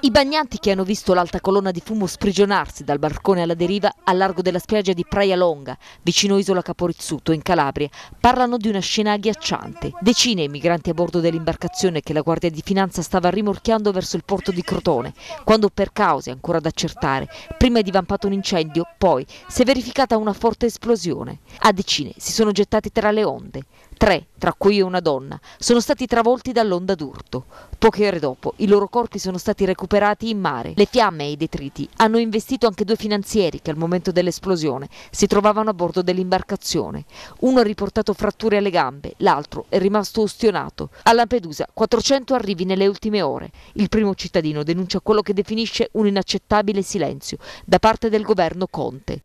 I bagnanti che hanno visto l'alta colonna di fumo sprigionarsi dal balcone alla deriva al largo della spiaggia di Praia Longa, vicino Isola Caporizzuto, in Calabria, parlano di una scena agghiacciante. Decine di migranti a bordo dell'imbarcazione che la Guardia di Finanza stava rimorchiando verso il porto di Crotone, quando per cause ancora da accertare, prima è divampato un incendio, poi si è verificata una forte esplosione. A decine si sono gettati tra le onde. Tre, tra cui una donna, sono stati travolti dall'onda d'urto. Poche ore dopo i loro corpi sono stati recuperati in mare. Le fiamme e i detriti hanno investito anche due finanzieri che al momento dell'esplosione si trovavano a bordo dell'imbarcazione. Uno ha riportato fratture alle gambe, l'altro è rimasto ustionato. A Lampedusa 400 arrivi nelle ultime ore. Il primo cittadino denuncia quello che definisce un inaccettabile silenzio da parte del governo Conte.